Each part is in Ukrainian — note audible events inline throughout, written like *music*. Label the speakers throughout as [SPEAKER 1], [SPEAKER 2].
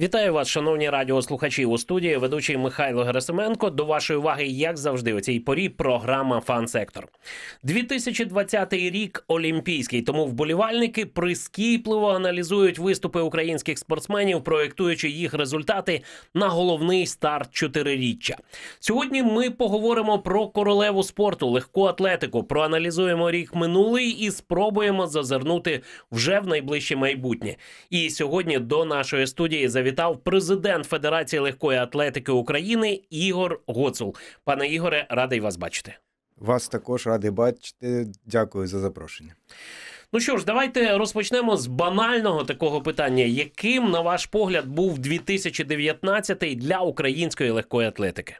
[SPEAKER 1] Вітаю вас, шановні радіослухачі у студії. Ведучий Михайло Герасименко. До вашої уваги, як завжди, у цій порі програма «Фан-сектор». 2020 рік олімпійський. Тому вболівальники прискіпливо аналізують виступи українських спортсменів, проєктуючи їх результати на головний старт чотириріччя. Сьогодні ми поговоримо про королеву спорту, легку атлетику. Проаналізуємо рік минулий і спробуємо зазирнути вже в найближче майбутнє. І сьогодні до нашої студії завітає завітав президент Федерації легкої атлетики України Ігор Гоцул. Пане Ігоре, радий вас бачити.
[SPEAKER 2] Вас також радий бачити. Дякую за запрошення.
[SPEAKER 1] Ну що ж, давайте розпочнемо з банального такого питання, яким, на ваш погляд, був 2019 й для української легкої атлетики?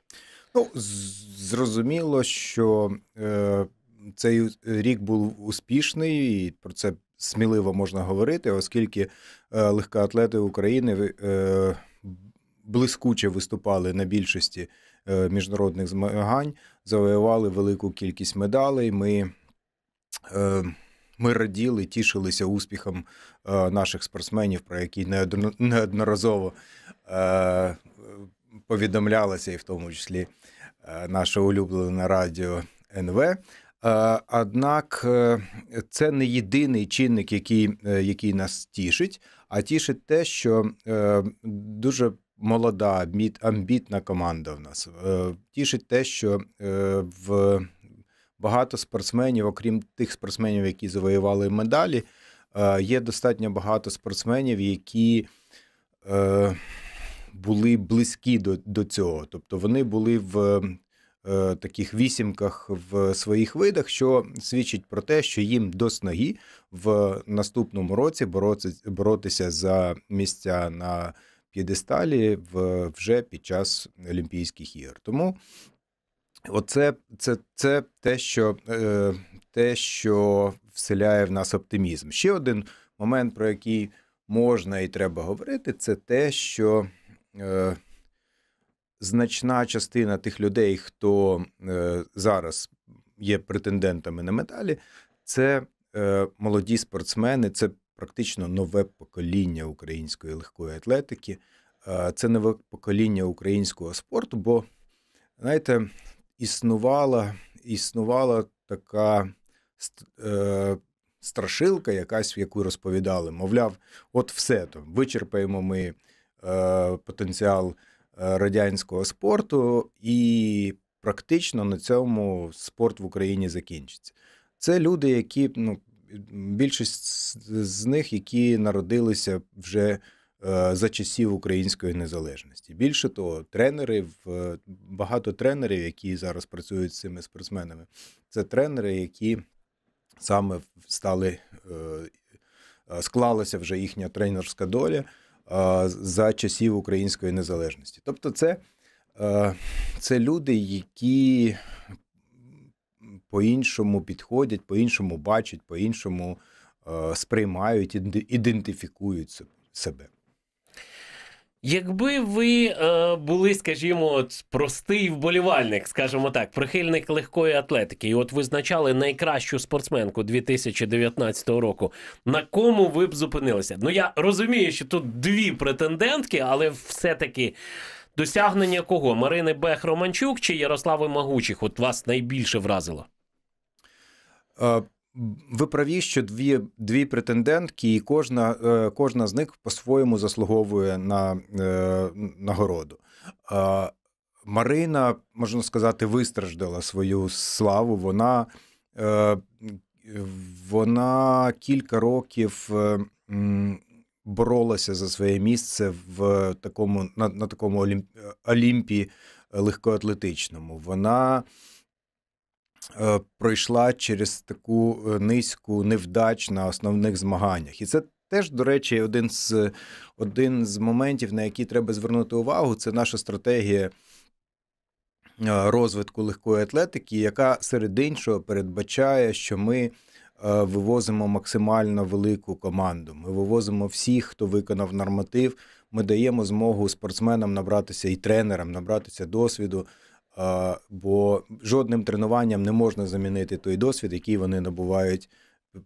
[SPEAKER 1] Ну
[SPEAKER 2] зрозуміло, що е, цей рік був успішний, і про це сміливо можна говорити, оскільки е, легкоатлети України е, блискуче виступали на більшості е, міжнародних змагань, завоювали велику кількість медалей. Ми ми раділи, тішилися успіхом наших спортсменів, про які неодноразово повідомлялося, і в тому числі наше улюблене радіо НВ. Е, однак е, це не єдиний чинник, який, е, який нас тішить, а тішить те, що дуже молода, амбітна команда в нас. Тішить те, що в багато спортсменів, окрім тих спортсменів, які завоювали медалі, є достатньо багато спортсменів, які. Були близькі до до цього, тобто вони були в Е, таких вісімках в своїх видах, що свідчить про те, що їм до сноги в наступному році боротися, боротися за місця на п'єдесталі вже під час Олімпійських ігор. Тому оце це, це те, що е, те, що вселяє в нас оптимізм. Ще один момент, про який можна і треба говорити, це те, що. Е, значна частина тих людей, хто е, зараз є претендентами на медалі, це е, молоді спортсмени, це практично нове покоління української легкої атлетики, е, це нове покоління українського спорту. Бо, знаєте, існувала існувала така. Е, страшилка, якась, в яку розповідали, мовляв, от все то вичерпаємо ми е, потенціал радянського спорту, і практично на цьому спорт в Україні закінчиться. Це люди, які ну, більшість з них, які народилися вже. Е, за часів української незалежності. Більше того, тренери багато тренерів, які зараз працюють з цими спортсменами, це тренери, які саме стали е, склалася вже їхня тренерська доля за часів української незалежності. Тобто, це, це люди, які по-іншому підходять, по-іншому бачать, по-іншому сприймають, ідентифікують себе.
[SPEAKER 1] Якби ви е, були, скажімо, от, простий вболівальник, скажімо так, прихильник легкої атлетики, і от визначали найкращу спортсменку 2019 року, на кому ви б зупинилися? Ну я розумію, що тут дві претендентки, але все-таки досягнення кого? Марини Бех Романчук чи Ярослави Магучих? От вас найбільше вразило? Е, ви праві, що дві
[SPEAKER 2] дві претендентки, і кожна е, кожна з них по-своєму заслуговує на е, нагороду. Е, Марина, можна сказати, вистраждала свою славу. Вона е, вона кілька років е, боролася за своє місце в такому на, на такому е, олімпі легкоатлетичному. Вона Е, пройшла через таку е, низьку невдач на основних змаганнях. І це теж, до речі, один з один з моментів, на які треба звернути увагу, це наша стратегія. Е, розвитку легкої атлетики, яка серед іншого передбачає, що ми вивозимо максимально велику команду. Ми вивозимо всіх, хто виконав норматив. Ми даємо змогу спортсменам набратися і тренерам, набратися досвіду бо жодним тренуванням не можна замінити той досвід, який вони набувають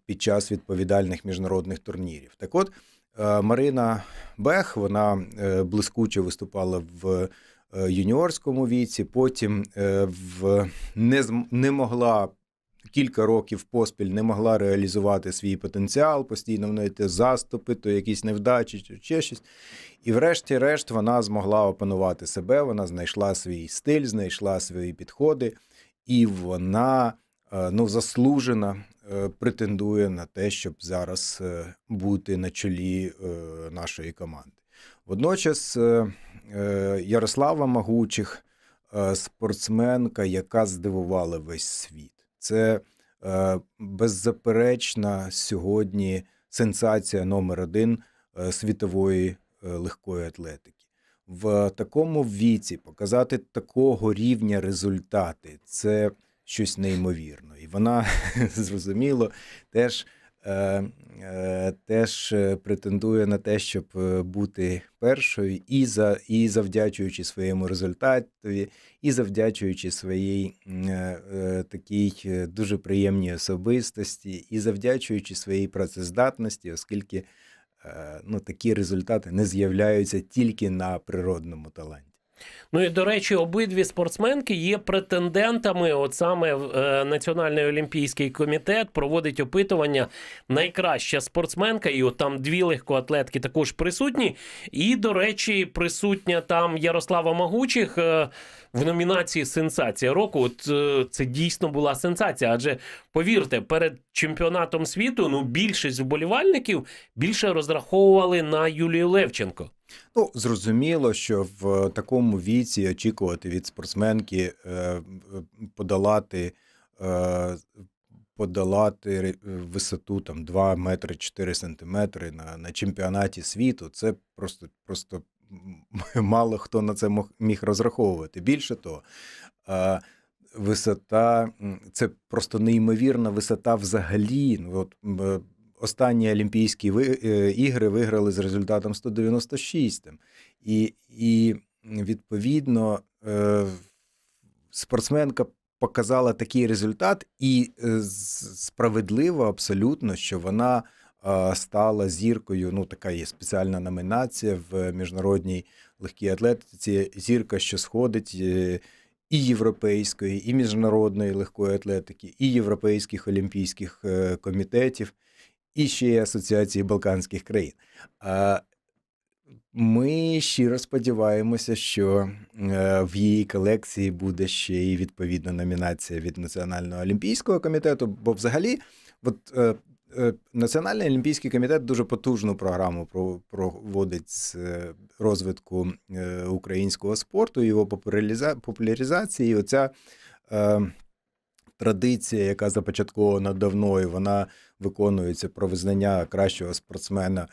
[SPEAKER 2] під час відповідальних міжнародних турнірів. Так от е, Марина Бех, вона е, блискуче виступала в е, юніорському віці, потім в не не могла кілька років поспіль не могла реалізувати свій потенціал, постійно в неї те заступи, то якісь невдачі, чи ще щось. І, врешті-решт, вона змогла опанувати себе, вона знайшла свій стиль, знайшла свої підходи, і вона е, ну, заслужена е, претендує на те, щоб зараз е, бути на чолі нашої команди. Водночас Ярослава Магучих, спортсменка, яка здивувала весь світ. Це е, беззаперечна сьогодні сенсація номер один е, світової е, легкої атлетики. В такому віці показати такого рівня результати це щось неймовірно. І вона *laughs* зрозуміло теж. Е, е, теж е, претендує на те, щоб бути першою, і за і завдячуючи своєму результатові, і завдячуючи своїй такій дуже приємній особистості, і завдячуючи своїй працездатності, оскільки ну, такі результати не з'являються тільки на природному таланті.
[SPEAKER 1] Ну і до речі, обидві спортсменки є претендентами. От саме е, Національний олімпійський комітет проводить опитування найкраща спортсменка, і от там дві легкоатлетки також присутні. І, до речі, присутня там Ярослава Магучих. Е, в номінації Сенсація року. От е, це дійсно була сенсація. Адже повірте, перед чемпіонатом світу ну більшість вболівальників більше розраховували на Юлію Левченко.
[SPEAKER 2] Ну, зрозуміло, що в такому віці очікувати від спортсменки е, подолати е, подолати висоту там 2 метри 4 сантиметри на на чемпіонаті світу. Це просто просто мало хто на це міг розраховувати. Більше того, висота це просто неймовірна висота взагалі. Ну, от, е, Останні Олімпійські е, ігри виграли з результатом 196. І, і відповідно, е, спортсменка показала такий результат, і справедливо абсолютно, що вона стала зіркою. Ну, така є спеціальна номінація в міжнародній легкій атлетиці. Зірка, що сходить е, і європейської, і міжнародної легкої атлетики, і європейських олімпійських е, комітетів, і ще й Асоціації Балканських країн. Ми щиро сподіваємося, що е, в її колекції буде ще й відповідна номінація від Національного олімпійського комітету. Бо, взагалі, от Е, Національний олімпійський комітет дуже потужну програму проводить з е, розвитку е, українського спорту, його популяризації. Оця традиція, яка започаткована давно, вона виконується про визнання кращого спортсмена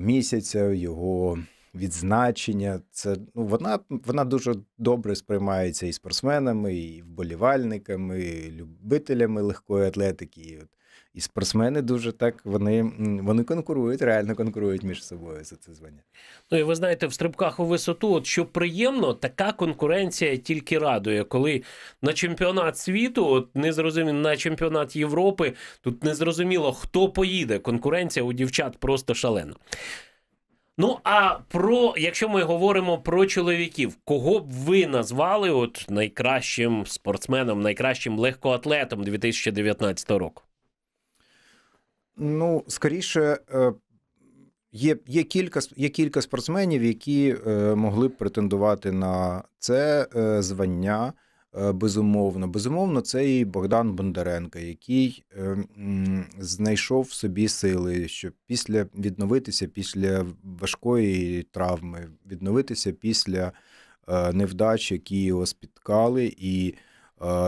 [SPEAKER 2] місяця, його відзначення. Це ну, вона вона дуже добре сприймається і спортсменами, і вболівальниками, і любителями легкої атлетики. І спортсмени дуже так вони вони конкурують, реально конкурують між собою за це звання.
[SPEAKER 1] Ну і ви знаєте, в стрибках у висоту, от що приємно, така конкуренція тільки радує, коли на чемпіонат світу, от не зрозуміло, на чемпіонат Європи, тут не зрозуміло, хто поїде. Конкуренція у дівчат просто шалена. Ну, а про якщо ми говоримо про чоловіків, кого б ви назвали от найкращим спортсменом, найкращим легкоатлетом 2019 року?
[SPEAKER 2] Ну, скоріше, е, є є, кілька є кілька спортсменів, які е, могли б претендувати на це е, звання. Безумовно, безумовно, це і Богдан Бондаренко, який знайшов собі сили, щоб після відновитися після важкої травми, відновитися після невдач, які його спіткали, і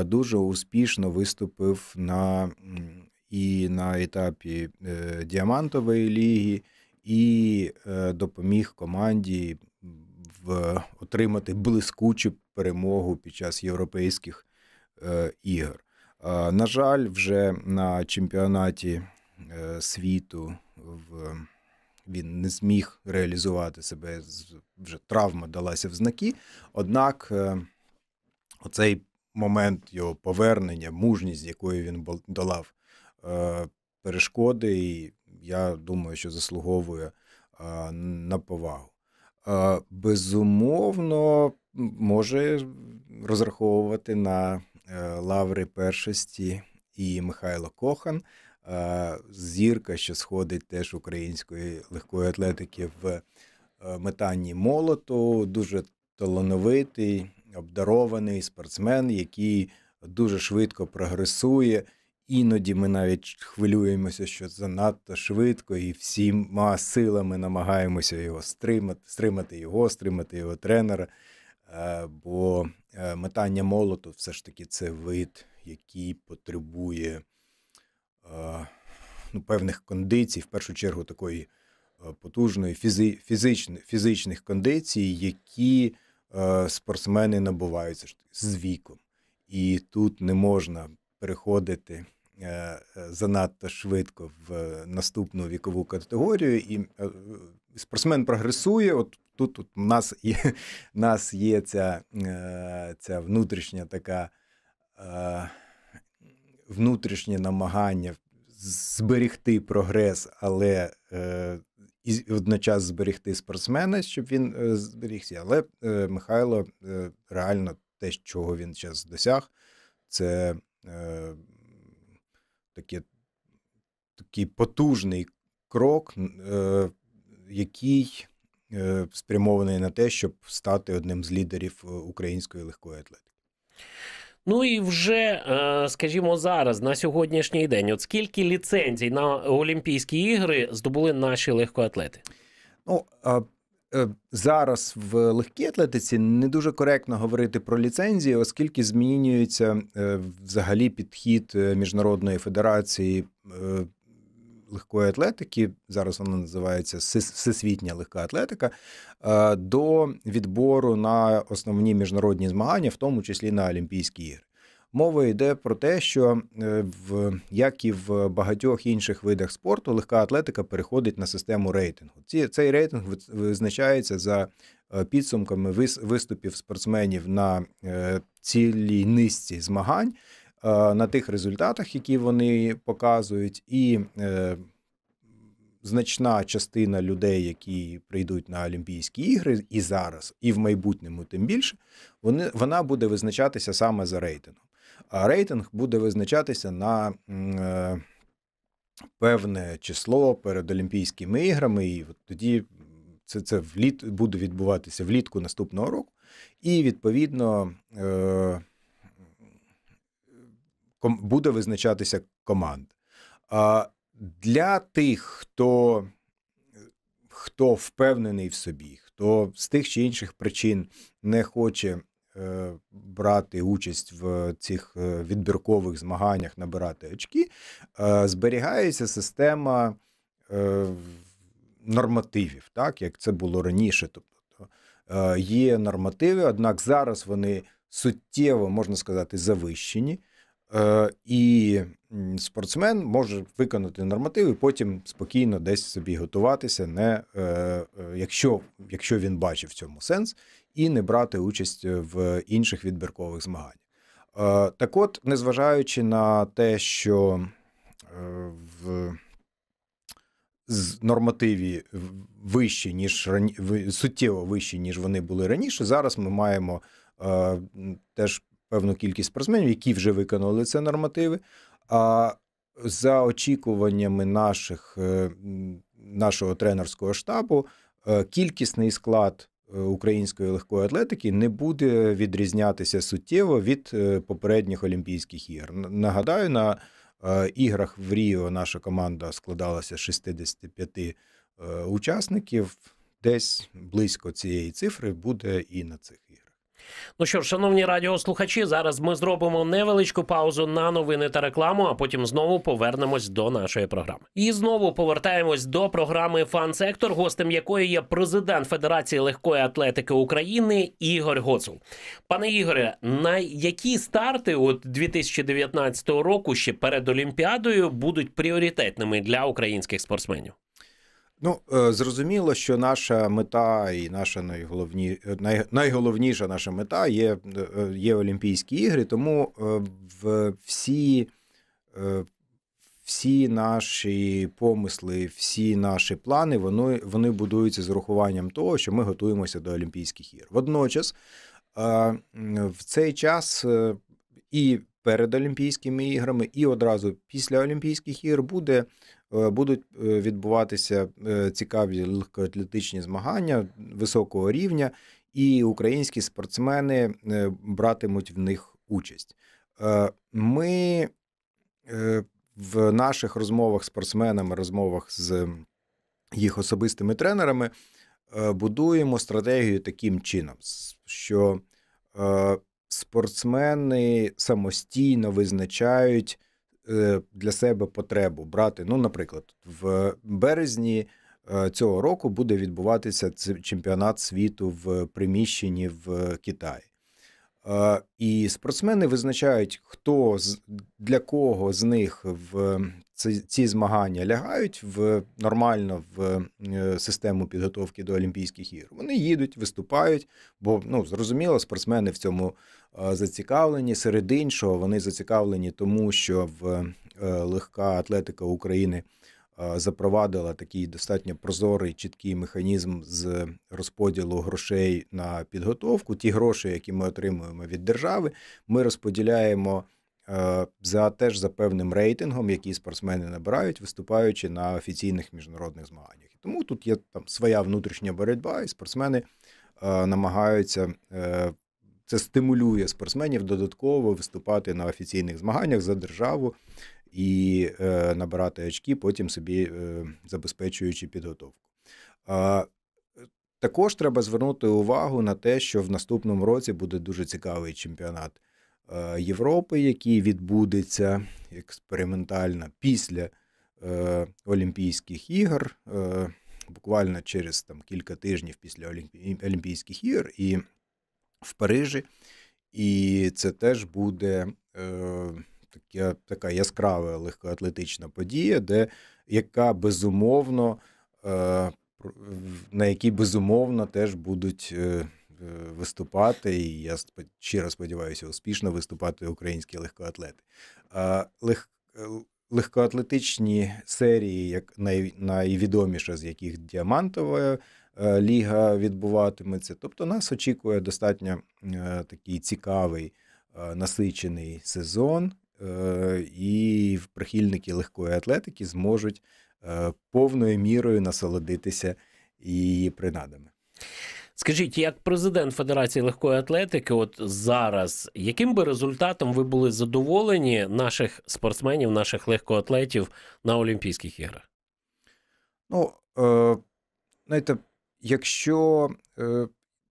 [SPEAKER 2] дуже успішно виступив на і на етапі е, діамантової ліги, і е, допоміг команді в е, отримати блискучу перемогу під час європейських ігор. На жаль, вже на чемпіонаті світу в. Він не зміг реалізувати себе, вже травма далася в знаки. Однак оцей момент його повернення, мужність, якою він долав Е, перешкоди, і я думаю, що заслуговує е, на повагу. Е, безумовно, може розраховувати на лаври першості і Михайло Кохан. Зірка, що сходить теж української легкої атлетики в метанні молоту, дуже талановитий, обдарований спортсмен, який дуже швидко прогресує. Іноді ми навіть хвилюємося, що занадто швидко, і всіма силами намагаємося його стримати, стримати його, стримати його тренера. Е, бо е, метання молоту все ж таки це вид, який потребує е, ну, певних кондицій, в першу чергу такої потужної фізи, фізичних, фізичних кондицій, які спортсмени набуваються з віком. І тут не можна переходити Е, занадто швидко в наступну вікову категорію, і е, е, спортсмен прогресує. От тут тут у нас є у *laughs* нас є ця ця внутрішня така внутрішнє намагання зберегти прогрес, але і одночасно зберегти спортсмена, щоб він зберігся. Але Михайло реально те, чого він зараз досяг, це таке, такий потужний крок, е, який е, спрямований на те, щоб стати одним з лідерів е, української легкої атлетики.
[SPEAKER 1] Ну і вже, е, скажімо, зараз на сьогоднішній день, от скільки ліцензій на Олімпійські ігри здобули наші легкоатлети? Ну Е,
[SPEAKER 2] зараз в легкій атлетиці не дуже коректно говорити про ліцензії, оскільки змінюється е, взагалі підхід е, міжнародної федерації легкої атлетики. Зараз вона називається всесвітня легка атлетика, до відбору на основні міжнародні змагання, в тому числі на Олімпійські ігри мова йде про те, що е, в як і в багатьох інших видах спорту, легка атлетика переходить на систему рейтингу. Ці цей рейтинг визначається за е, підсумками виступів спортсменів на е, цілій низці змагань, на тих результатах, які вони показують, і Значна частина людей, які прийдуть на Олімпійські ігри, і зараз, і в майбутньому, тим більше, вони вона буде визначатися саме за рейтингом а рейтинг буде визначатися на е, певне число перед Олімпійськими іграми, і от тоді це це вліт буде відбуватися влітку наступного року. І відповідно е, буде визначатися команд. А для тих, хто хто впевнений в собі, хто з тих чи інших причин не хоче Е, брати участь в цих е, відбіркових змаганнях, набирати очки, е, зберігається система нормативів, так як це було раніше. Тобто є нормативи, однак зараз вони суттєво, можна сказати, завищені. І спортсмен може виконати нормативи, потім спокійно десь собі готуватися, не, якщо якщо він бачив в цьому сенс, і не брати участь е, в інших відбіркових змаганнях. Е, так от, незважаючи на те, що е, в нормативі вищі, ніж суттєво вищі, ніж вони були раніше, зараз ми маємо теж певну кількість спортсменів, які вже виконали ці нормативи. А за очікуваннями наших, нашого тренерського штабу, кількісний склад Е, української легкої атлетики не буде відрізнятися суттєво від е, попередніх Олімпійських ігор. Нагадаю, на е, іграх в Ріо наша команда складалася з 65 учасників. Десь близько цієї цифри буде і на цих.
[SPEAKER 1] Ну що ж, шановні радіослухачі, зараз ми зробимо невеличку паузу на новини та рекламу, а потім знову повернемось до нашої програми. І знову повертаємось до програми Фан-сектор, гостем якої є президент Федерації легкої атлетики України Ігор Гоцул. Пане Ігоре, на які старти от 2019 року ще перед Олімпіадою будуть пріоритетними для українських спортсменів?
[SPEAKER 2] Ну е, зрозуміло, що наша мета і наша найголовні, е, найголовніша наша мета є е, є Олімпійські ігри, тому в всі всі наші помисли, всі наші плани вони, вони будуються з урахуванням того, що ми готуємося до Олімпійських ігор. Водночас в цей час і перед Олімпійськими іграми, і одразу після Олімпійських ігор буде Е, будуть е, відбуватися е, цікаві легкоатлетичні змагання високого рівня, і українські спортсмени братимуть в них участь. Ми в наших розмовах з спортсменами, розмовах з їх особистими тренерами будуємо стратегію таким чином, що спортсмени самостійно визначають Е, для себе потребу брати. Ну, наприклад, в березні е, цього року буде відбуватися чемпіонат світу в приміщенні в Китаї. Е, і спортсмени визначають, хто для кого з них в ці, ці змагання лягають в нормально в е, систему підготовки до Олімпійських ігор. Вони їдуть, виступають, бо ну зрозуміло, спортсмени в цьому е, зацікавлені. Серед іншого вони зацікавлені, тому що в е, легка атлетика України. Запровадила такий достатньо прозорий чіткий механізм з розподілу грошей на підготовку. Ті гроші, які ми отримуємо від держави, ми розподіляємо Е, за теж за певним рейтингом, який спортсмени набирають, виступаючи на офіційних міжнародних змаганнях. тому тут є там своя внутрішня боротьба, і спортсмени е, намагаються. Е, це стимулює спортсменів додатково виступати на офіційних змаганнях за державу і е, набирати очки, потім собі е, забезпечуючи підготовку. Е, також треба звернути увагу на те, що в наступному році буде дуже цікавий чемпіонат Е, Європи, який відбудеться експериментально після е, Олімпійських ігор, е, буквально через там кілька тижнів після Олімпійських ігор, і в Парижі. І це теж буде таке, така яскрава легкоатлетична подія, де яка безумовно. На які безумовно теж будуть Е, виступати, і я щиро сподіваюся, успішно виступати українські легкоатлети. Лег... Е, легкоатлетичні серії, як най... найвідоміша з яких діамантова е, ліга відбуватиметься. Тобто нас очікує достатньо такий цікавий насичений сезон, і прихильники легкої атлетики зможуть повною мірою насолодитися її принадами.
[SPEAKER 1] Скажіть, як президент Федерації легкої атлетики, от зараз, яким би результатом ви були задоволені наших спортсменів, наших легкоатлетів на Олімпійських іграх?
[SPEAKER 2] Ну, е, знаєте, якщо е,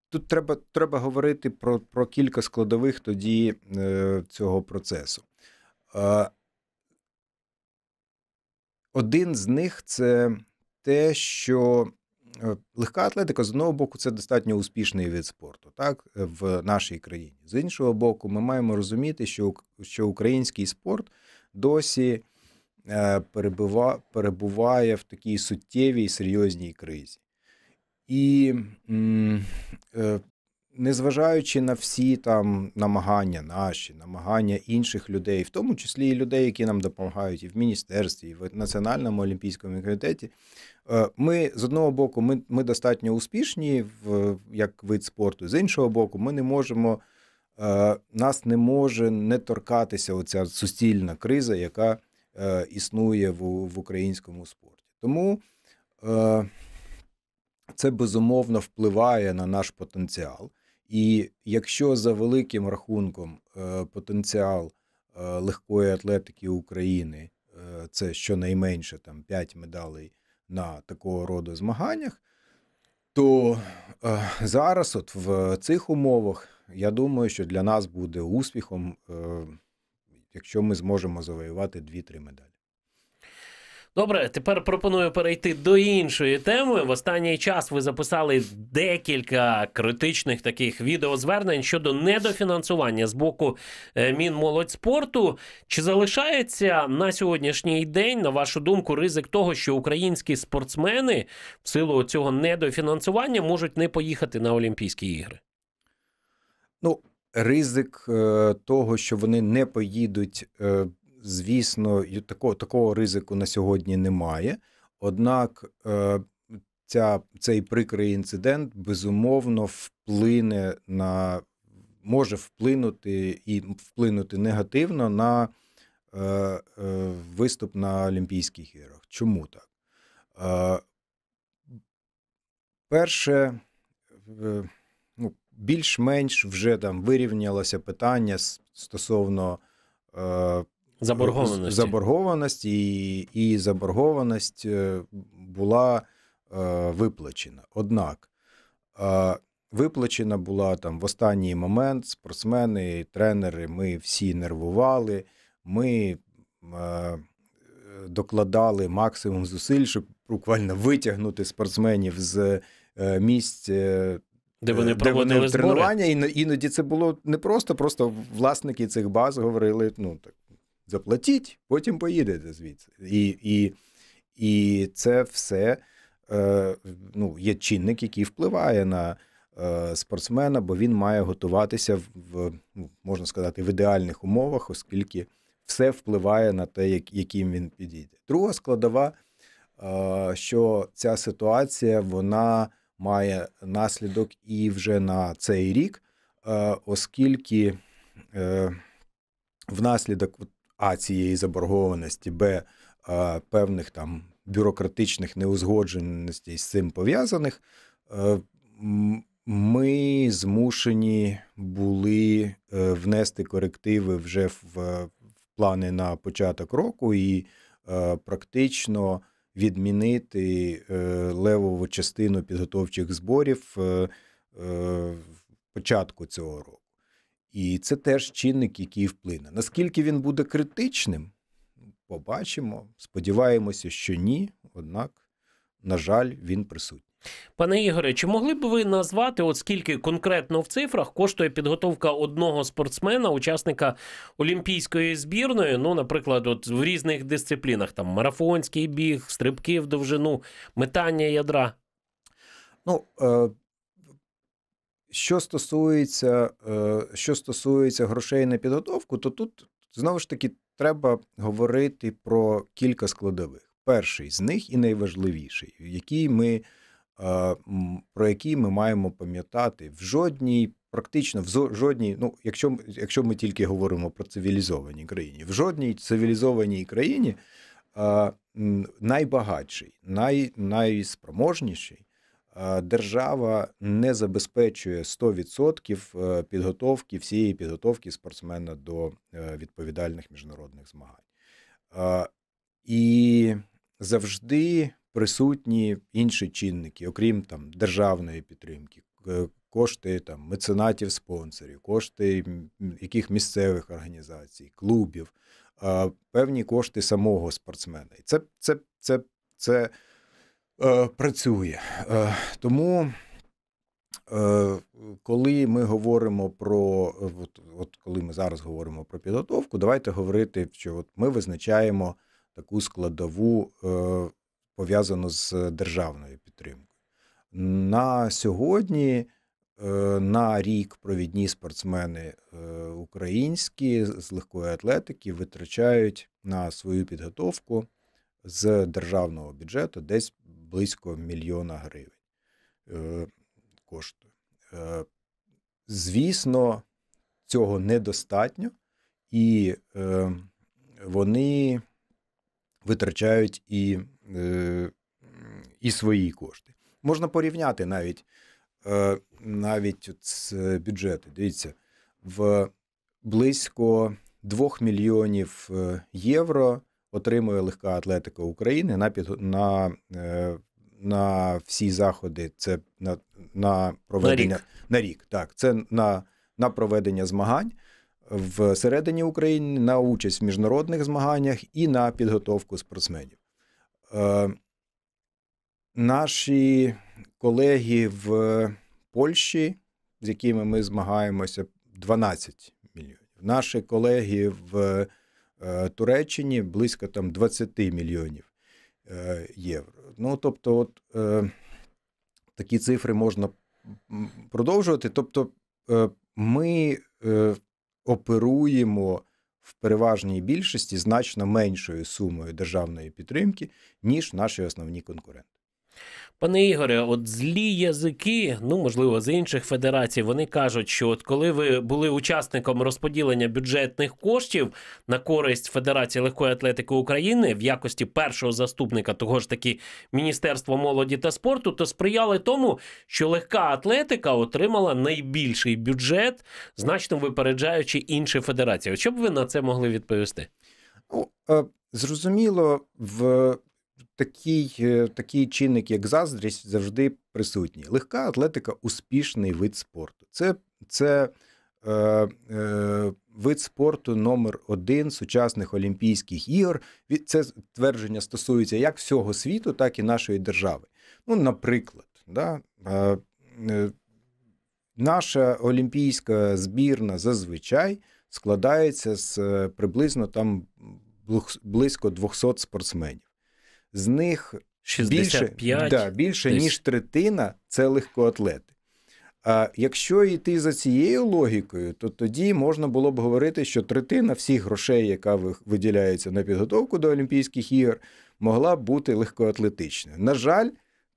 [SPEAKER 2] тут треба треба говорити про про кілька складових тоді е, цього процесу. Е, Один з них це те, що Е, легка атлетика з одного боку це достатньо успішний від спорту, так е, в нашій країні. З іншого боку, ми маємо розуміти, що що український спорт досі е, перебува, перебуває в такій суттєвій серйозній кризі. І незважаючи на всі там намагання наші, намагання інших людей, в тому числі і людей, які нам допомагають і в міністерстві, і в національному олімпійському комітеті, е, ми з одного боку, ми ми достатньо успішні в як вид спорту, з іншого боку, ми не можемо. Е, нас не може не торкатися оця суцільна криза, яка е, існує в, в українському спорті. Тому е, це безумовно впливає на наш потенціал. І якщо за великим рахунком е, потенціал е, легкої атлетики України е, це щонайменше там 5 медалей на такого роду змаганнях, то зараз, от в цих умовах, я думаю, що для нас буде успіхом, якщо ми зможемо завоювати 2-3 медалі.
[SPEAKER 1] Добре, тепер пропоную перейти до іншої теми. В останній час ви записали декілька критичних таких відеозвернень щодо недофінансування з боку е, мінмолодь спорту. Чи залишається на сьогоднішній день, на вашу думку, ризик того, що українські спортсмени в силу цього недофінансування можуть не поїхати на Олімпійські ігри?
[SPEAKER 2] Ну, ризик е, того, що вони не поїдуть. Е звісно, такого такого ризику на сьогодні немає. Однак е, ця, цей прикрий інцидент безумовно вплине на може вплинути і вплинути негативно на е, е, виступ на Олімпійських іграх. Чому так? Перше, ну, більш-менш вже там вирівнялося питання стосовно Заборгованості. Заборгованість і і заборгованість е, була е, виплачена. Однак е, виплачена була там в останній момент спортсмени, тренери, ми всі нервували, ми е, докладали максимум зусиль, щоб буквально витягнути спортсменів з е, місць. Е, де вони проводили вони тренування, збори? іноді це було не просто, просто власники цих баз говорили, ну так заплатіть, потім поїдете звідси. І і, і це все е, ну, є чинник, який впливає на е, спортсмена, бо він має готуватися в, ну, можна сказати, в ідеальних умовах, оскільки все впливає на те, як, яким він підійде. Друга складова, е, що ця ситуація вона має наслідок і вже на цей рік, е, оскільки. Е, внаслідок а цієї заборгованості, б певних там бюрократичних неузгодженостей з цим пов'язаних, е, ми змушені були е, внести корективи вже в плани на початок року і е, практично відмінити левову частину підготовчих зборів початку цього року. І це теж чинник, який вплине. Наскільки він буде критичним, побачимо. Сподіваємося, що ні. Однак, на жаль, він присутній.
[SPEAKER 1] Пане Ігоре, чи могли б ви назвати, от скільки конкретно в цифрах коштує підготовка одного спортсмена, учасника олімпійської збірної? Ну, наприклад, от в різних дисциплінах там марафонський біг, стрибки в довжину, метання ядра? Ну,
[SPEAKER 2] е, що стосується е, що стосується грошей на підготовку, то тут знову ж таки треба говорити про кілька складових. Перший з них і найважливіший, який ми, е, про який ми маємо пам'ятати в жодній, практично в жодній, ну якщо якщо ми тільки говоримо про цивілізовані країні, в жодній цивілізованій країні е, найбагатший, най, найспроможніший держава не забезпечує 100% е, підготовки всієї підготовки спортсмена до е, відповідальних міжнародних змагань. І завжди присутні інші чинники, окрім там державної підтримки. Кошти там меценатів спонсорів, кошти яких місцевих організацій, клубів, певні кошти самого спортсмена. І це це, це, це е, працює. Е, Тому, е, коли ми говоримо про от, от коли ми зараз говоримо про підготовку, давайте говорити, що от ми визначаємо таку складову, е, пов'язану з державною підтримкою. На сьогодні. Е, на рік провідні спортсмени е, українські з легкої атлетики витрачають на свою підготовку з державного бюджету десь близько мільйона гривень е, коштує. Е, звісно, цього недостатньо, і е, вони витрачають і, і свої кошти. Можна порівняти навіть навіть з бюджету. Дивіться, в близько 2 мільйонів євро отримує легка атлетика України на під, на на всі заходи, це на на проведення на рік. На рік так, це на, на проведення змагань в середині України, на участь в міжнародних змаганнях і на підготовку спортсменів. Е, Наші колеги в Польщі, з якими ми змагаємося, 12 мільйонів. Наші колеги в е, Туреччині близько там 20 мільйонів. Е, євро. Ну тобто, от е, такі цифри можна продовжувати. Тобто, е, ми оперуємо в переважній більшості значно меншою сумою державної підтримки, ніж наші
[SPEAKER 1] основні конкуренти. Пане Ігоре, от злі язики, ну можливо, з інших федерацій, вони кажуть, що от коли ви були учасником розподілення бюджетних коштів на користь Федерації легкої атлетики України в якості першого заступника, того ж таки Міністерства молоді та спорту, то сприяли тому, що легка атлетика отримала найбільший бюджет, значно випереджаючи інші федерації. Що б ви на це могли відповісти?
[SPEAKER 2] Ну, е, Зрозуміло, в такий е, такий чинник, як заздрість, завжди присутній. Легка атлетика успішний вид спорту. Це це е, е, вид спорту номер один сучасних Олімпійських ігор. Це твердження стосується як всього світу, так і нашої держави. Ну, Наприклад, да, е, е, наша олімпійська збірна зазвичай складається з е, приблизно там близько 200 спортсменів з них 65. більше да, більше ніж третина це легкоатлети. А якщо йти за цією логікою, то тоді можна було б говорити, що третина всіх грошей, яка виділяється на підготовку до Олімпійських ігор, могла б бути легкоатлетичною. На жаль,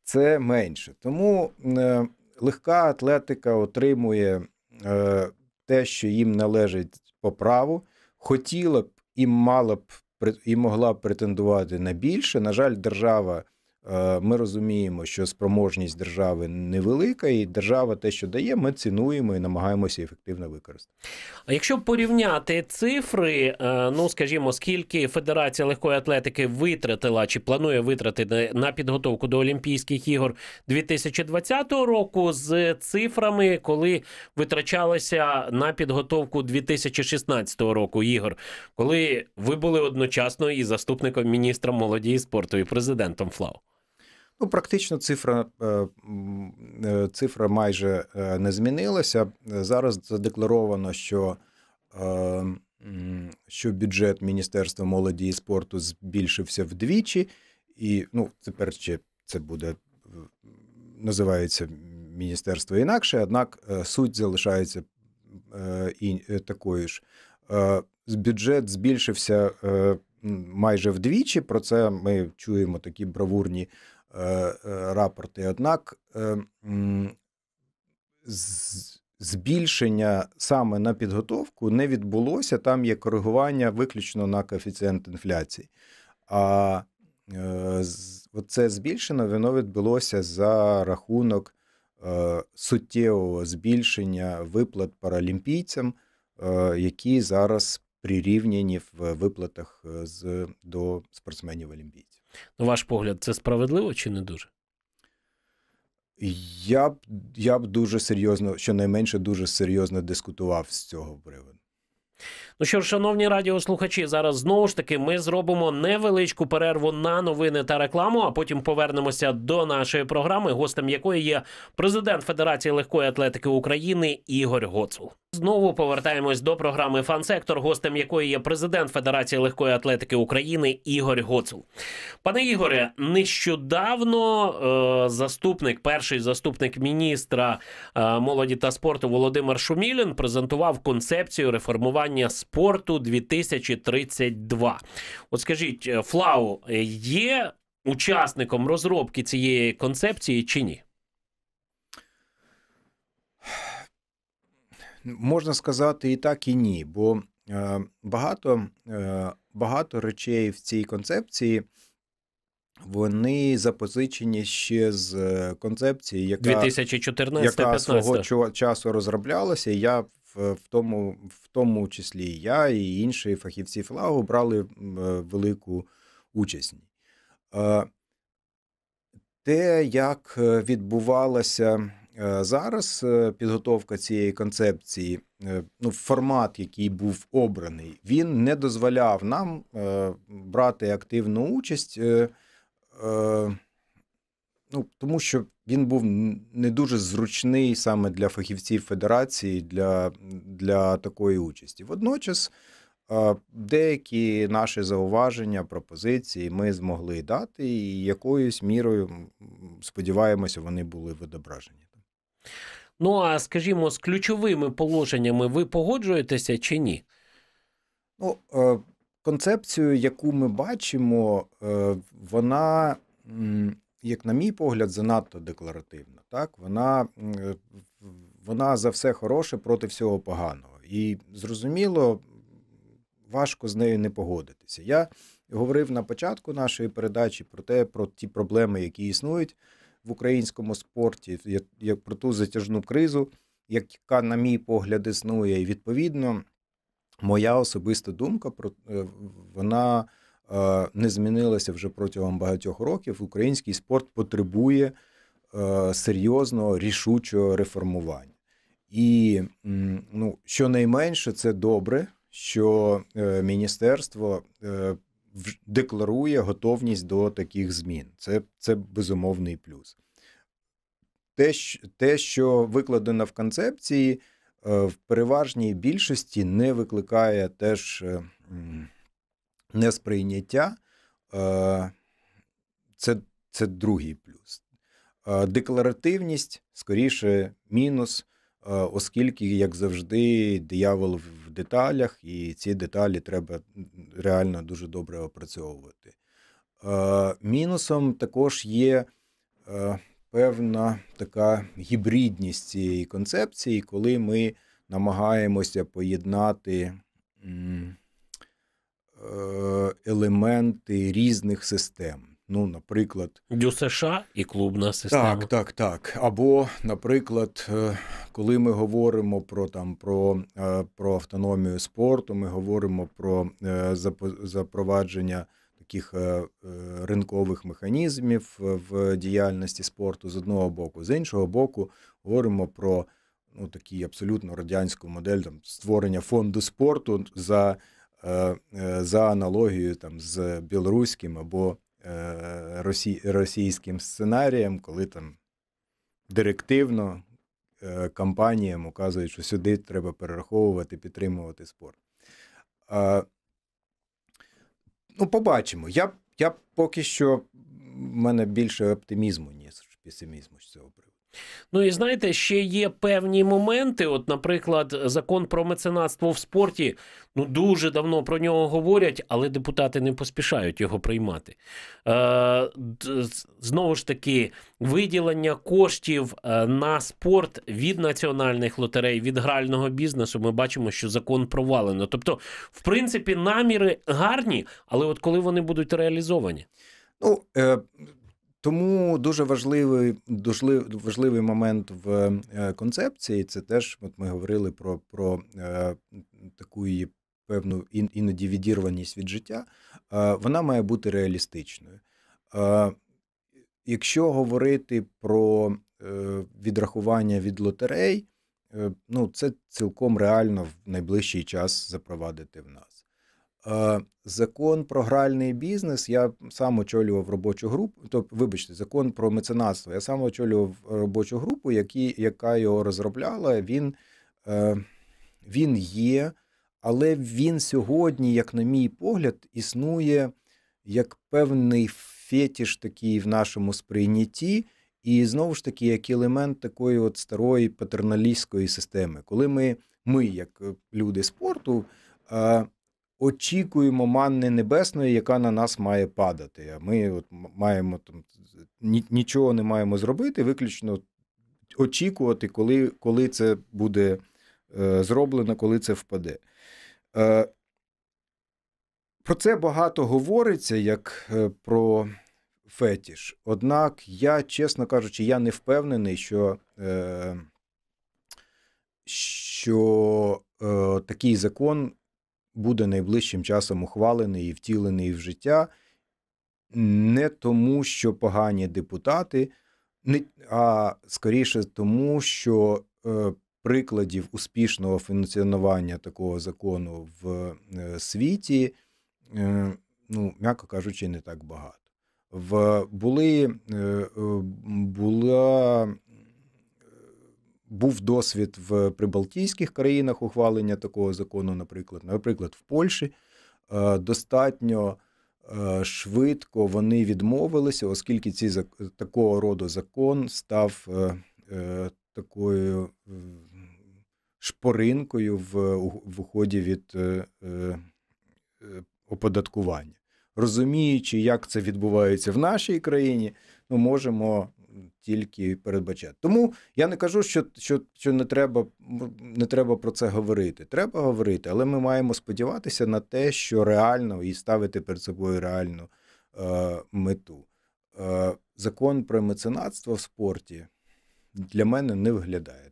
[SPEAKER 2] це менше. Тому е, легка атлетика отримує е, те, що їм належить по праву, хотіла б і мала б і могла претендувати на більше. На жаль, держава Е, ми розуміємо, що спроможність держави невелика, і держава те, що дає, ми цінуємо і намагаємося ефективно використати.
[SPEAKER 1] А якщо порівняти цифри, е, ну скажімо, скільки Федерація легкої атлетики витратила чи планує витратити на підготовку до Олімпійських ігор 2020 року з цифрами, коли витрачалося на підготовку 2016 року ігор, коли ви були одночасно і заступником міністра молоді і спорту і президентом ФЛАУ.
[SPEAKER 2] Ну, практично цифра е, е, цифра майже е, не змінилася. Зараз задекларовано, що що бюджет Міністерства молоді і спорту збільшився вдвічі, і ну, тепер ще це буде називається міністерство інакше, однак суть залишається такою ж. Бюджет збільшився майже вдвічі. Про це ми чуємо такі бравурні. Э, э, рапорти. Однак э, збільшення саме на підготовку не відбулося. Там є коригування виключно на коефіцієнт інфляції. А е, це збільшено, воно відбулося за рахунок е, суттєвого збільшення виплат паралімпійцям, е, які зараз прирівняні в виплатах з до спортсменів олімпійців.
[SPEAKER 1] На ваш погляд, це справедливо чи не дуже?
[SPEAKER 2] Я б я б дуже серйозно, щонайменше дуже серйозно дискутував з цього приводу.
[SPEAKER 1] Ну що ж, шановні радіослухачі, зараз знову ж таки ми зробимо невеличку перерву на новини та рекламу, а потім повернемося до нашої програми, гостем якої є президент Федерації легкої атлетики України Ігор Гоцул. Знову повертаємось до програми Фансектор, гостем якої є президент Федерації легкої атлетики України Ігор Гоцул. Пане Ігоре, нещодавно е, заступник, перший заступник міністра е, молоді та спорту Володимир Шумілін презентував концепцію реформування формування спорту 2032. От скажіть, е, Флау е, є учасником розробки цієї концепції чи ні?
[SPEAKER 2] Можна сказати і так, і ні. Бо е, багато, багато речей в цій концепції. Вони запозичені ще з концепції, яка 2014 яка свого часу розроблялася. Я в тому в тому числі і я і інші фахівці флагу брали е, велику участь. Е, те, як е, відбувалася зараз підготовка цієї концепції, ну, формат, який був обраний, він не дозволяв нам брати активну участь. Ну, тому що він був не дуже зручний саме для фахівців федерації для для такої участі. Водночас, деякі наші зауваження, пропозиції ми змогли дати, і якоюсь мірою сподіваємося, вони були відображені.
[SPEAKER 1] Ну а скажімо, з ключовими положеннями ви погоджуєтеся чи ні? Ну,
[SPEAKER 2] е, концепцію, яку ми бачимо, е, вона як, на мій погляд, занадто декларативна. Так, вона е, вона за все хороше проти всього поганого. І зрозуміло, важко з нею не погодитися. Я говорив на початку нашої передачі про те, про ті проблеми, які існують в українському спорті, як, як про ту затяжну кризу, яка, на мій погляд, існує, і відповідно. Моя особиста думка про е, вона Е, не змінилася вже протягом багатьох років. Український спорт потребує е, серйозного рішучого реформування. І ну, щонайменше це добре, що е, міністерство декларує готовність до таких змін. Це це безумовний плюс. Те, що викладено в концепції, в переважній більшості не викликає теж несприйняття е, це це другий плюс. Е, декларативність скоріше мінус, е, оскільки, як завжди, диявол в деталях, і ці деталі треба реально дуже добре опрацьовувати. Мінусом також є певна така гібридність цієї концепції, коли ми намагаємося поєднати. Е, елементи різних систем. Ну, наприклад,
[SPEAKER 1] Дю США і клубна система. Так,
[SPEAKER 2] так, так. Або, наприклад, е, коли ми говоримо про там про е, про автономію спорту, ми говоримо про запровадження таких ринкових механізмів в діяльності спорту з одного боку, з іншого боку, говоримо про ну такі абсолютно радянську модель там створення фонду спорту за. Е, е, за аналогією там з білоруським або е, російським сценарієм, коли там директивно компаніям указують, що сюди треба перераховувати, підтримувати спорт. Ну, побачимо. Я я поки що в мене більше оптимізму, ніж песимізму з цього приводу.
[SPEAKER 1] Ну і знаєте, ще є певні моменти. От, наприклад, закон про меценатство в спорті ну дуже давно про нього говорять, але депутати не поспішають його приймати. Е, Знову ж таки, виділення коштів е, на спорт від національних лотерей, від грального бізнесу. Ми бачимо, що закон провалено. Тобто, в принципі, наміри гарні, але от коли вони будуть реалізовані. Ну, е,
[SPEAKER 2] тому дуже важливий дуже важливий момент в е, концепції. Це теж от ми говорили про про е, таку її певну іноді відірваність від життя. Е, вона має бути реалістичною. якщо говорити про відрахування від лотерей, ну це цілком реально в найближчий час запровадити в нас. Е, закон про гральний бізнес я сам очолював робочу групу. Тобто, вибачте, закон про меценатство. Я сам очолював е, робочу групу, які, яка його розробляла. Він, е, Він є, але він сьогодні, як на мій погляд, існує як певний фетіш такий в нашому сприйнятті. І знову ж таки, як елемент такої от старої патерналістської системи, коли ми, ми, як люди спорту, очікуємо манни небесної, яка на нас має падати. А ми от маємо там нічого не маємо зробити, виключно очікувати, коли коли це буде е, зроблено, коли це впаде. Е, про це багато говориться як е, про фетіш. Однак я, чесно кажучи, я не впевнений, що. Е, що е, такий закон буде найближчим часом ухвалений і втілений в життя, не тому, що погані депутати, а скоріше тому, що е, прикладів успішного функціонування такого закону в е, світі, е, ну, м'яко кажучи, не так багато. В були була був досвід в прибалтійських країнах ухвалення такого закону, наприклад, наприклад, в Польщі е, достатньо е, швидко вони відмовилися, оскільки ці такого роду закон став е, такою шпоринкою в в уході від оподаткування. Розуміючи, як це відбувається в нашій країні, ми ну, можемо тільки передбачати. Тому я не кажу, що що, що не треба не треба про це говорити. Треба говорити, але ми маємо сподіватися на те, що реально і ставити перед собою реальну е, мету. Е, Закон про меценатство в спорті для мене не виглядає.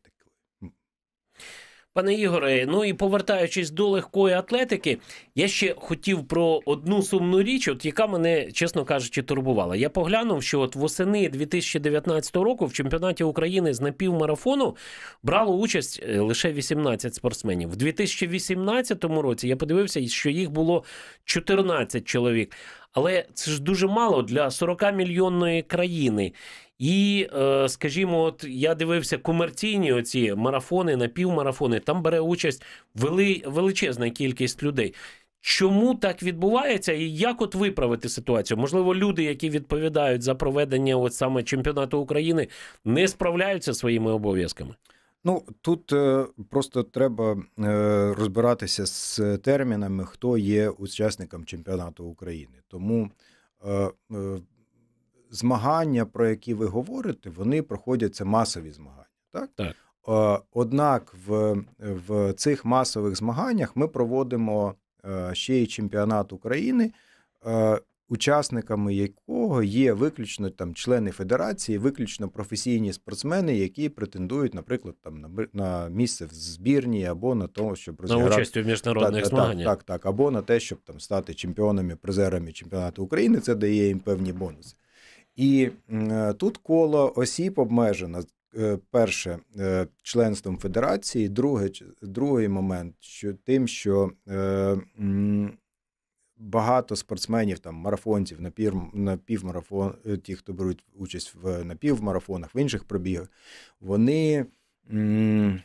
[SPEAKER 1] Пане Ігоре, ну і повертаючись до легкої атлетики, я ще хотів про одну сумну річ, от яка мене, чесно кажучи, турбувала. Я поглянув, що от восени 2019 року в чемпіонаті України з напівмарафону брало участь е, лише 18 спортсменів. В 2018 році я подивився, що їх було 14 чоловік. Але це ж дуже мало для 40 мільйонної країни. І, е, скажімо, от я дивився комерційні оці марафони, напівмарафони, там бере участь величезна кількість людей. Чому так відбувається, і як от виправити ситуацію? Можливо, люди, які відповідають за проведення от саме чемпіонату України, не справляються своїми обов'язками? Ну
[SPEAKER 2] тут е, просто треба е, розбиратися з термінами, хто є учасником чемпіонату України. Тому е, е змагання, про які ви говорите, вони проходяться масові змагання. Так? Так. Е, однак в в цих масових змаганнях ми проводимо е, ще й чемпіонат України, е, учасниками якого є виключно там члени федерації, виключно професійні спортсмени, які претендують, наприклад, там на на місце в збірні або на те, щоб розіграти... участь у
[SPEAKER 1] міжнародних змаганнях. Так,
[SPEAKER 2] так, так, або на те, щоб там стати чемпіонами, призерами чемпіонату України. Це дає їм певні бонуси. І е, тут коло осіб обмежено. Е, перше е, членством федерації, друге, другий момент, що тим, що е, багато спортсменів, там марафонців напівмарафон, ті, хто беруть участь в напівмарафонах, в інших пробігах, вони е,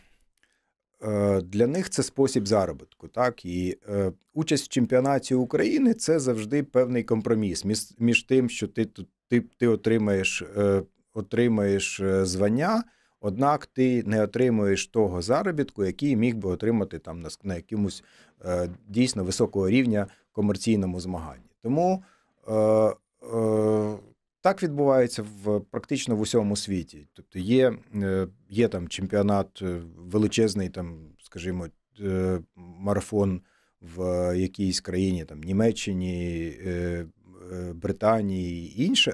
[SPEAKER 2] для них це спосіб заробітку. Так? І е, участь в чемпіонаті України це завжди певний компроміс між, між тим, що ти тут ти ти отримаєш е, отримаєш е, звання, однак ти не отримуєш того заробітку, який міг би отримати там на, на якомусь е, дійсно високого рівня комерційному змаганні. Тому е, е, так відбувається в практично в усьому світі. Тобто є є там чемпіонат, величезний, там, скажімо, марафон в якійсь країні, там Німеччині, Е, Британії і інше,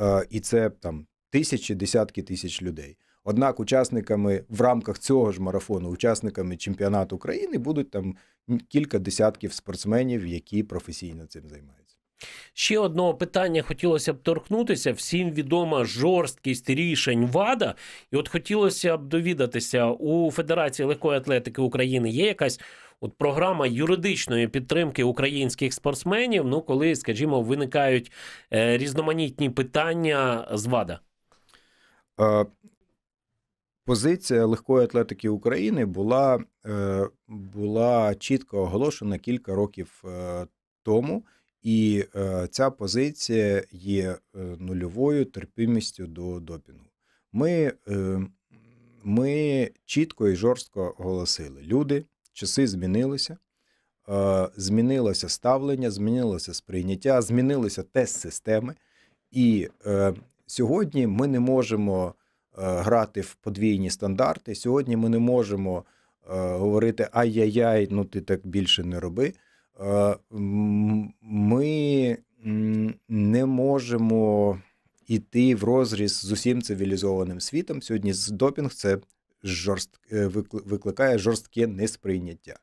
[SPEAKER 2] е, і це там тисячі, десятки тисяч людей. Однак, учасниками в рамках цього ж марафону, учасниками чемпіонату України, будуть там кілька десятків спортсменів, які професійно цим займаються.
[SPEAKER 1] Ще одного питання хотілося б торкнутися. Всім відома жорсткість рішень ВАДА. І от хотілося б довідатися у Федерації легкої атлетики України є якась от програма юридичної підтримки українських спортсменів, ну коли, скажімо, виникають е, різноманітні питання з ВАДА?
[SPEAKER 2] Е, позиція легкої атлетики України була е, була чітко оголошена кілька років тому, і ця позиція є нульовою терпимістю до допінгу. Ми ми чітко і жорстко оголосили, люди часи змінилися, е, змінилося ставлення, змінилося сприйняття, змінилися тест-системи. І е, сьогодні ми не можемо е, грати в подвійні стандарти. Сьогодні ми не можемо говорити ай-яй-яй, ну ти так більше не роби. Ми не можемо йти в розріз з усім цивілізованим світом. Сьогодні допінг це жорст... Е, викликає жорстке несприйняття.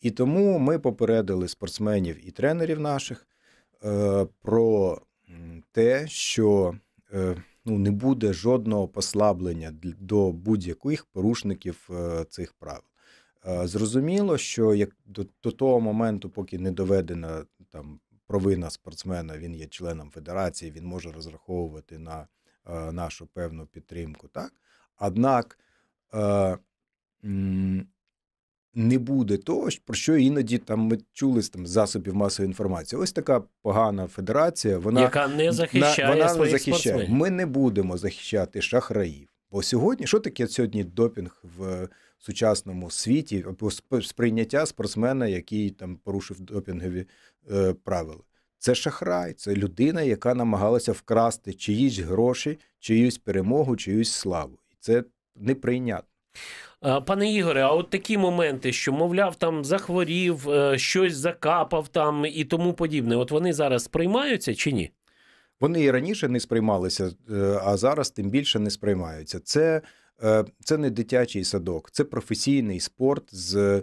[SPEAKER 2] І тому ми попередили спортсменів і тренерів наших е, про те, що е, ну, не буде жодного послаблення до будь-яких порушників е, цих правил. Е, зрозуміло, що як до, до того моменту, поки не доведена там провина спортсмена, він є членом федерації, він може розраховувати на е, нашу певну підтримку. так? Однак. Е, не буде того, про що іноді там ми чули з там засобів масової інформації. Ось така погана федерація, вона яка не захищає. На, вона не захищає. Ми не будемо захищати шахраїв. Бо сьогодні, що таке сьогодні допінг в сучасному світі, або сприйняття спортсмена, який там порушив допінгові е, правила? Це шахрай, це людина, яка намагалася вкрасти чиїсь гроші, чиюсь перемогу, чиюсь славу. І це неприйнятно.
[SPEAKER 1] Е, пане Ігоре, а от такі моменти, що, мовляв, там захворів, е, щось закапав там і тому подібне, от вони зараз сприймаються чи ні? Вони і раніше не сприймалися,
[SPEAKER 2] е, а зараз тим більше не сприймаються. Це це не дитячий садок, це професійний спорт з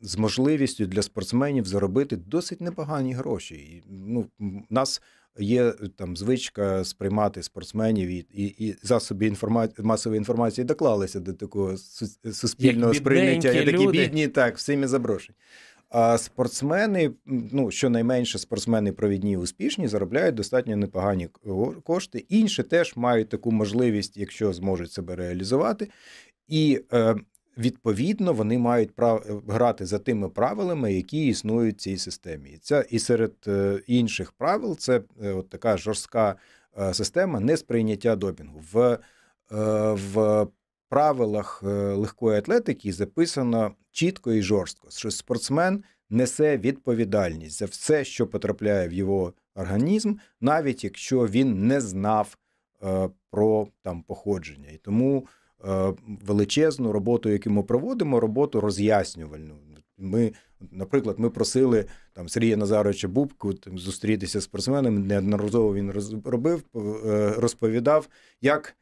[SPEAKER 2] з можливістю для спортсменів заробити досить непогані гроші. Ну, Нас є е, там звичка сприймати спортсменів і і, і засоби інформації масової інформації доклалися до такого е, суспільного Як сприйняття. Я такі бідні, так всіми заброшень. А спортсмени, ну щонайменше спортсмени провідні і успішні, заробляють достатньо непогані кошти. Інші теж мають таку можливість, якщо зможуть себе реалізувати. І е, Відповідно, вони мають прав... Е, грати за тими правилами, які існують в цій системі. І ця і серед е, інших правил це е, от така жорстка система несприйняття допінгу. В в правилах легкої атлетики записано чітко і жорстко, що спортсмен несе відповідальність за все, що потрапляє в його організм, навіть якщо він не знав про там походження. І тому Е, величезну роботу, яку ми проводимо, роботу роз'яснювальну. Ми, наприклад, ми просили там Сергія Назаровича Бубку там, зустрітися з спортсменами. Неодноразово він робив, е, розповідав, як.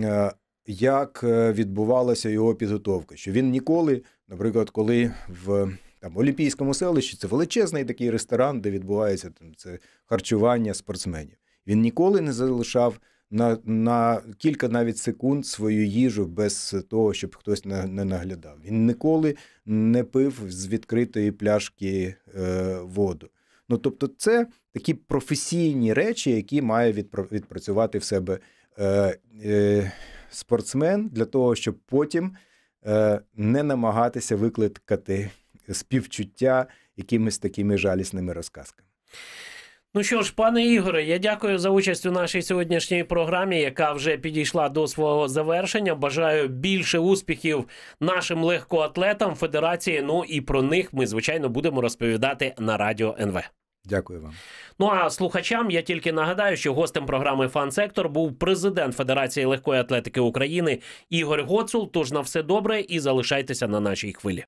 [SPEAKER 2] Е, як відбувалася його підготовка? Що він ніколи, наприклад, коли в там Олімпійському селищі це величезний такий ресторан, де відбувається там це харчування спортсменів, він ніколи не залишав на на кілька навіть секунд свою їжу без того, щоб хтось не, не наглядав. Він ніколи не пив з відкритої пляшки е, воду. Ну тобто, це такі професійні речі, які має відпрацювати в себе е, е, спортсмен для того, щоб потім е, не намагатися викликати співчуття якимись такими жалісними розказками.
[SPEAKER 1] Ну що ж, пане Ігоре, я дякую за участь у нашій сьогоднішній програмі, яка вже підійшла до свого завершення. Бажаю більше успіхів нашим легкоатлетам федерації. Ну і про них ми звичайно будемо розповідати на радіо НВ. Дякую вам. Ну а слухачам я тільки нагадаю, що гостем програми «Фан-сектор» був президент Федерації легкої атлетики України Ігор Гоцул. Тож на все добре і залишайтеся на нашій хвилі.